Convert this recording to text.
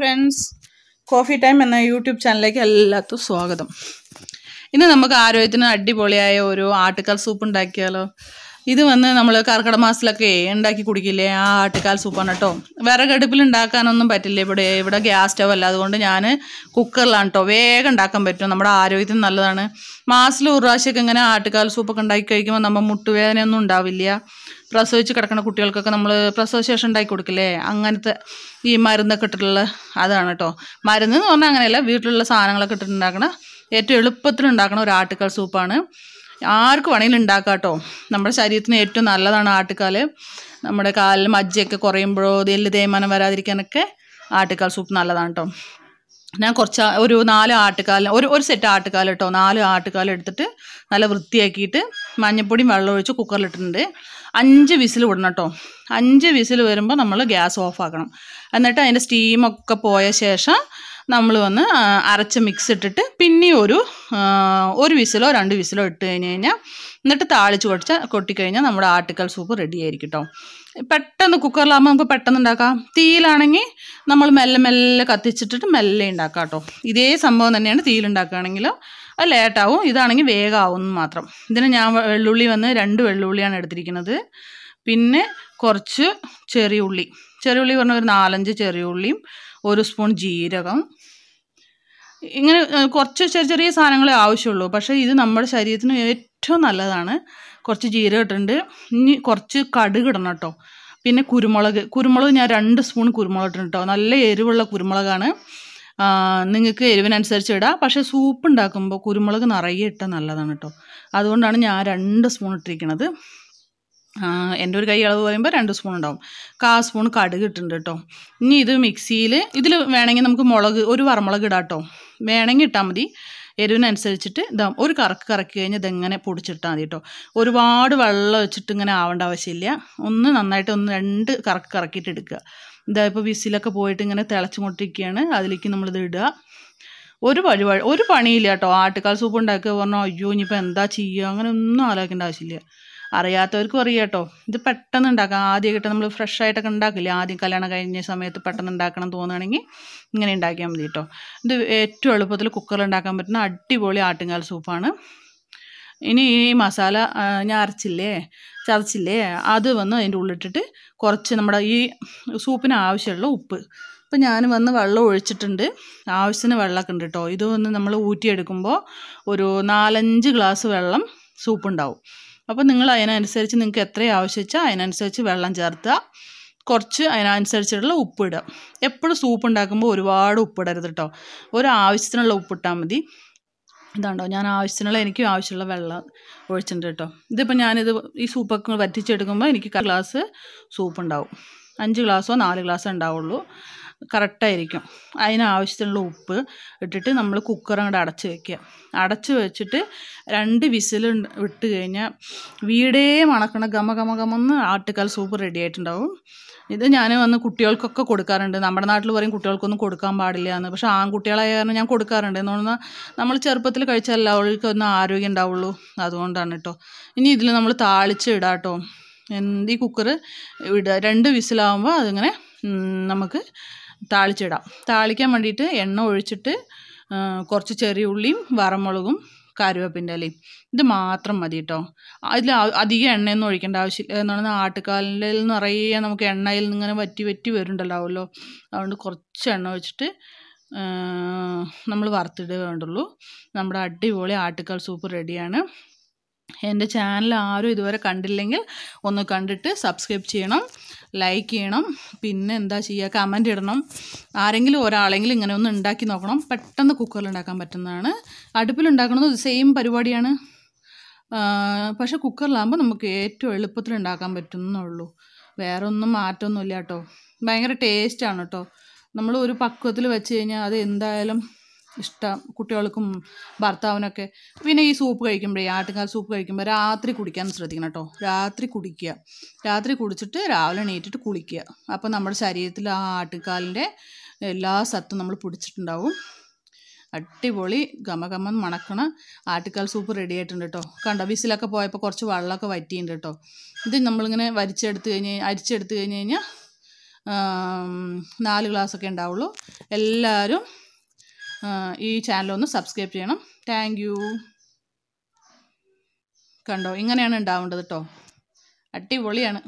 friends coffee time എന്ന YouTube ചാനലിലേക്ക് എല്ലാത്തും സ്വാഗതം ഇന്ന് നമുക്ക് ആരോഗ്യത്തിന് അടിപൊളിയായ ഒരു ആട്ടുകാൽ സൂപ്പ് ഉണ്ടാക്കിയാലോ ഇത് വന്ന് നമ്മൾ കർക്കിട മാസത്തിലൊക്കെ ഉണ്ടാക്കി കുടിക്കില്ലേ ആ ആട്ടുകാൽ സൂപ്പാണ് കേട്ടോ വിറകടുപ്പിൽ ഉണ്ടാക്കാനൊന്നും പറ്റില്ല ഇവിടെ ഇവിടെ ഗ്യാസ് സ്റ്റവ് അല്ല അതുകൊണ്ട് ഞാൻ കുക്കറിലാണ് കേട്ടോ വേഗം ഉണ്ടാക്കാൻ പറ്റും നമ്മുടെ ആരോഗ്യത്തിന് നല്ലതാണ് മാസത്തിൽ ഒരു പ്രാവശ്യമൊക്കെ ഇങ്ങനെ ആട്ടുകാൽ സൂപ്പൊക്കെ ഉണ്ടാക്കി കഴിക്കുമ്പോൾ നമ്മൾ മുട്ടുവേദനയൊന്നും ഉണ്ടാവില്ല പ്രസവിച്ച് കിടക്കുന്ന കുട്ടികൾക്കൊക്കെ നമ്മൾ പ്രസവശേഷം ഉണ്ടാക്കി കൊടുക്കില്ലേ അങ്ങനത്തെ ഈ മരുന്നൊക്കെ ഇട്ടിട്ടുള്ള അതാണ് കേട്ടോ മരുന്ന് എന്ന് പറഞ്ഞാൽ അങ്ങനെയല്ല വീട്ടിലുള്ള സാധനങ്ങളൊക്കെ ഇട്ടിട്ടുണ്ടാക്കണം ഏറ്റവും എളുപ്പത്തിൽ ഉണ്ടാക്കണ ഒരു ആട്ടുകാൽ സൂപ്പാണ് ആർക്ക് വേണമെങ്കിലും ഉണ്ടാക്കാം കേട്ടോ നമ്മുടെ ശരീരത്തിന് ഏറ്റവും നല്ലതാണ് ആട്ടുകാല് നമ്മുടെ കാലിൽ മജ്ജയൊക്കെ കുറയുമ്പോഴോ എല്ല് തേയ്മാനം വരാതിരിക്കാനൊക്കെ ആട്ടുകാൽ സൂപ്പ് നല്ലതാണ് കേട്ടോ ഞാൻ കുറച്ച് ഒരു നാല് ആട്ടുകാലിന് ഒരു ഒരു സെറ്റ് ആട്ടുകാൽ കേട്ടോ നാല് ആട്ടുകാൽ എടുത്തിട്ട് നല്ല വൃത്തിയാക്കിയിട്ട് മഞ്ഞപ്പൊടിയും വെള്ളം ഒഴിച്ച് കുക്കറിലിട്ടിട്ടുണ്ട് അഞ്ച് വിസിൽ വിടണം കേട്ടോ അഞ്ച് വിസിൽ വരുമ്പോൾ നമ്മൾ ഗ്യാസ് ഓഫ് ആക്കണം എന്നിട്ട് അതിൻ്റെ സ്റ്റീമൊക്കെ പോയ ശേഷം നമ്മൾ വന്ന് അരച്ച് മിക്സ് ഇട്ടിട്ട് പിന്നെ ഒരു ഒരു വിസിലോ രണ്ട് വിസിലോ ഇട്ട് കഴിഞ്ഞ് കഴിഞ്ഞാൽ എന്നിട്ട് താളിച്ച് കൊടിച്ച കൊട്ടിക്കഴിഞ്ഞാൽ നമ്മുടെ ആർട്ടിക്കൽ സൂപ്പ് റെഡി ആയിരിക്കും കേട്ടോ പെട്ടെന്ന് കുക്കറിലാകുമ്പോൾ നമുക്ക് പെട്ടെന്ന് ഉണ്ടാക്കാം തീയിലാണെങ്കിൽ നമ്മൾ മെല്ലെ മെല്ലെ കത്തിച്ചിട്ടിട്ട് മെല്ലെ ഉണ്ടാക്കാം കേട്ടോ ഇതേ സംഭവം തന്നെയാണ് തീയിലുണ്ടാക്കുകയാണെങ്കിൽ അത് ലേറ്റാവും ഇതാണെങ്കിൽ വേഗമാവും മാത്രം ഇതിന് ഞാൻ വെള്ളുള്ളി വന്ന് രണ്ട് വെള്ളുള്ളിയാണ് എടുത്തിരിക്കുന്നത് പിന്നെ കുറച്ച് ചെറിയ ഉള്ളി ചെറിയ ഉള്ളി പറഞ്ഞ ഒരു നാലഞ്ച് ചെറിയ ഉള്ളിയും ഒരു സ്പൂൺ ജീരകം ഇങ്ങനെ കുറച്ച് ചെറിയ ചെറിയ സാധനങ്ങളെ ആവശ്യമുള്ളൂ പക്ഷേ ഇത് നമ്മുടെ ശരീരത്തിന് ഏറ്റവും നല്ലതാണ് കുറച്ച് ജീരകം ഇട്ടിട്ടുണ്ട് ഇനി കുറച്ച് കടുക് ഇടണം കേട്ടോ പിന്നെ കുരുമുളക് കുരുമുളക് ഞാൻ രണ്ട് സ്പൂൺ കുരുമുളക് ഇട്ടിട്ടുണ്ട് നല്ല എരിവുള്ള കുരുമുളകാണ് നിങ്ങൾക്ക് എരിവിനനുസരിച്ച് ഇടാം പക്ഷേ സൂപ്പ് ഉണ്ടാക്കുമ്പോൾ കുരുമുളക് നിറയെ ഇട്ടാൽ നല്ലതാണ് കേട്ടോ അതുകൊണ്ടാണ് ഞാൻ രണ്ട് സ്പൂൺ ഇട്ടിരിക്കുന്നത് എൻ്റെ ഒരു കൈ അളവ് പറയുമ്പോൾ രണ്ട് സ്പൂൺ ഉണ്ടാവും കാ സ്പൂൺ കടുക് ഇട്ടിട്ടുണ്ട് കേട്ടോ ഇനി ഇത് മിക്സിയിൽ ഇതിൽ വേണമെങ്കിൽ നമുക്ക് മുളക് ഒരു വറമുളക് ഇടാം കേട്ടോ വേണമെങ്കിൽ ഇട്ടാൽ മതി എരിവിനനുസരിച്ചിട്ട് ഇതാ ഒരു കറക്ക് കറക്കി കഴിഞ്ഞാൽ ഇതെങ്ങനെ പൊടിച്ചിട്ടാൽ മതി കേട്ടോ ഒരുപാട് വെള്ളം വെച്ചിട്ട് ഇങ്ങനെ ആവേണ്ട ആവശ്യമില്ല ഒന്ന് നന്നായിട്ട് ഒന്ന് രണ്ട് കറക്ക് കറക്കിയിട്ട് എടുക്കുക ഇതാ ഇപ്പോൾ വിസിലൊക്കെ പോയിട്ട് ഇങ്ങനെ തിളച്ചുകൊണ്ടിരിക്കുകയാണ് അതിലേക്ക് നമ്മളിത് ഇടുക ഒരു വഴി ഒരു പണിയില്ല കേട്ടോ ആട്ടുകാൽ സൂപ്പ് ഉണ്ടാക്കുക പറഞ്ഞാൽ അയ്യോ ഇനിയിപ്പോൾ എന്താ ചെയ്യുക അങ്ങനെ ഒന്നും ആലോചിക്കേണ്ട ആവശ്യമില്ല അറിയാത്തവർക്കും അറിയാം കേട്ടോ ഇത് പെട്ടെന്ന് ഉണ്ടാക്കാം ആദ്യമൊക്കെ നമ്മൾ ഫ്രഷ് ആയിട്ടൊക്കെ ഉണ്ടാക്കില്ല ആദ്യം കല്യാണം കഴിഞ്ഞ സമയത്ത് പെട്ടെന്ന് ഉണ്ടാക്കണം തോന്നുകയാണെങ്കിൽ ഇങ്ങനെ ഉണ്ടാക്കിയാൽ മതി കേട്ടോ ഇത് ഏറ്റവും എളുപ്പത്തിൽ കുക്കറിൽ ഉണ്ടാക്കാൻ പറ്റുന്ന അടിപൊളി ആട്ടുങ്കാൽ സൂപ്പാണ് ഇനി ഈ മസാല ഞാൻ അരച്ചില്ലേ ചതച്ചില്ലേ അത് വന്ന് അതിൻ്റെ ഉള്ളിട്ടിട്ട് കുറച്ച് നമ്മുടെ ഈ സൂപ്പിന് ആവശ്യമുള്ള ഉപ്പ് അപ്പം ഞാൻ വന്ന് വെള്ളം ഒഴിച്ചിട്ടുണ്ട് ആവശ്യത്തിന് വെള്ളമൊക്കെ ഉണ്ട് കേട്ടോ ഇത് വന്ന് നമ്മൾ ഊറ്റിയെടുക്കുമ്പോൾ ഒരു നാലഞ്ച് ഗ്ലാസ് വെള്ളം ഉണ്ടാവും അപ്പോൾ നിങ്ങൾ അതിനനുസരിച്ച് നിങ്ങൾക്ക് എത്രയും ആവശ്യച്ചാൽ അതിനനുസരിച്ച് വെള്ളം ചേർത്തുക കുറച്ച് അതിനനുസരിച്ചിട്ടുള്ള ഉപ്പിടുക എപ്പോഴും സൂപ്പ് ഉണ്ടാക്കുമ്പോൾ ഒരുപാട് ഉപ്പിടരുത് കേട്ടോ ഒരാവശ്യത്തിനുള്ള ഉപ്പിട്ടാൽ മതി ഇതാണ്ടോ ഞാൻ ആവശ്യത്തിനുള്ള എനിക്ക് ആവശ്യമുള്ള വെള്ളം ഒഴിച്ചിട്ടുണ്ട് കേട്ടോ ഇതിപ്പോൾ ഞാനിത് ഈ സൂപ്പൊക്കെ വറ്റിച്ചെടുക്കുമ്പോൾ എനിക്ക് ഗ്ലാസ് സൂപ്പ് ഉണ്ടാവും അഞ്ച് ഗ്ലാസ്സോ നാല് ഗ്ലാസ്സോ ഉണ്ടാവുള്ളൂ കറക്റ്റായിരിക്കും അതിനാവശ്യത്തിനുള്ള ഉപ്പ് ഇട്ടിട്ട് നമ്മൾ കുക്കർ അങ്ങോട്ട് അടച്ച് വെക്കുക അടച്ച് വെച്ചിട്ട് രണ്ട് വിസിൽ വിട്ട് കഴിഞ്ഞാൽ വീടേ മണക്കണ ഗമ ഗമ ഗമെന്ന് ആട്ടുകാൽ സൂപ്പ് റെഡി ആയിട്ടുണ്ടാവും ഇത് ഞാൻ വന്ന് കുട്ടികൾക്കൊക്കെ കൊടുക്കാറുണ്ട് നമ്മുടെ നാട്ടിൽ പറയും കുട്ടികൾക്കൊന്നും കൊടുക്കാൻ പാടില്ല എന്ന് പക്ഷേ ആൺകുട്ടികളായ കാരണം ഞാൻ കൊടുക്കാറുണ്ട് എന്ന് പറഞ്ഞാൽ നമ്മൾ ചെറുപ്പത്തിൽ കഴിച്ചാൽ അവൾക്കൊന്നും ആരോഗ്യം ഉണ്ടാവുള്ളൂ അതുകൊണ്ടാണ് കേട്ടോ ഇനി ഇതിൽ നമ്മൾ താളിച്ച് ഇടാം കേട്ടോ ഈ കുക്കർ ഇടുക രണ്ട് വിസിലാവുമ്പോൾ അതിങ്ങനെ നമുക്ക് താളിച്ചിടാം താളിക്കാൻ വേണ്ടിയിട്ട് എണ്ണ ഒഴിച്ചിട്ട് കുറച്ച് ചെറിയ ഉള്ളിയും വറമുളകും കരുവേപ്പിൻ്റെ ഇലയും ഇത് മാത്രം മതി കേട്ടോ അതിൽ അധികം എണ്ണയൊന്നും ഒഴിക്കേണ്ട ആവശ്യമില്ല എന്ന് പറഞ്ഞാൽ ആട്ടുകാലിൽ നിറയെ നമുക്ക് എണ്ണയിൽ നിന്ന് ഇങ്ങനെ വറ്റി വറ്റി വരുന്നുണ്ടല്ലോ അതുകൊണ്ട് കുറച്ച് എണ്ണ ഒഴിച്ചിട്ട് നമ്മൾ വറുത്തിടുകയുള്ളൂ നമ്മുടെ അടിപൊളി ആട്ടുകാൽ സൂപ്പ് റെഡിയാണ് എൻ്റെ ചാനൽ ആരും ഇതുവരെ കണ്ടില്ലെങ്കിൽ ഒന്ന് കണ്ടിട്ട് സബ്സ്ക്രൈബ് ചെയ്യണം ലൈക്ക് ചെയ്യണം പിന്നെ എന്താ ചെയ്യുക കമൻ്റ് ഇടണം ആരെങ്കിലും ഒരാളെങ്കിലും ഇങ്ങനെ ഒന്ന് ഉണ്ടാക്കി നോക്കണം പെട്ടെന്ന് കുക്കറിൽ ഉണ്ടാക്കാൻ പറ്റുന്നതാണ് അടുപ്പിലുണ്ടാക്കണത് സെയിം പരിപാടിയാണ് പക്ഷെ കുക്കറിലാകുമ്പോൾ നമുക്ക് ഏറ്റവും എളുപ്പത്തിൽ ഉണ്ടാക്കാൻ പറ്റുന്നുള്ളൂ വേറെ ഒന്നും മാറ്റമൊന്നുമില്ല കേട്ടോ ഭയങ്കര ടേസ്റ്റാണ് കേട്ടോ നമ്മൾ ഒരു പക്വത്തിൽ വെച്ച് കഴിഞ്ഞാൽ അത് എന്തായാലും ഇഷ്ടം കുട്ടികൾക്കും ഭർത്താവിനൊക്കെ പിന്നെ ഈ സൂപ്പ് കഴിക്കുമ്പോഴേ ആട്ടുകാൽ സൂപ്പ് കഴിക്കുമ്പോൾ രാത്രി കുടിക്കാൻ ശ്രദ്ധിക്കണം കേട്ടോ രാത്രി കുടിക്കുക രാത്രി കുടിച്ചിട്ട് രാവിലെ എണീറ്റിട്ട് കുളിക്കുക അപ്പോൾ നമ്മുടെ ശരീരത്തിൽ ആ ആട്ടുകാലിൻ്റെ എല്ലാ സത്തും നമ്മൾ പിടിച്ചിട്ടുണ്ടാവും അടിപൊളി ഗമഗമം മണക്കണ ആട്ടുകാൽ സൂപ്പ് റെഡി ആയിട്ടുണ്ട് കേട്ടോ കണ്ട വിസിലൊക്കെ പോയപ്പോൾ കുറച്ച് വെള്ളമൊക്കെ വറ്റിയിട്ടുണ്ട് കേട്ടോ ഇത് നമ്മളിങ്ങനെ വരിച്ചെടുത്ത് കഴിഞ്ഞ് അരിച്ചെടുത്ത് കഴിഞ്ഞ് കഴിഞ്ഞാൽ നാല് ഗ്ലാസ്സൊക്കെ ഉണ്ടാവുള്ളൂ എല്ലാവരും ഈ ചാനലൊന്ന് സബ്സ്ക്രൈബ് ചെയ്യണം താങ്ക് കണ്ടോ ഇങ്ങനെയാണ് ഉണ്ടാവേണ്ടത് കേട്ടോ അടിപൊളിയാണ്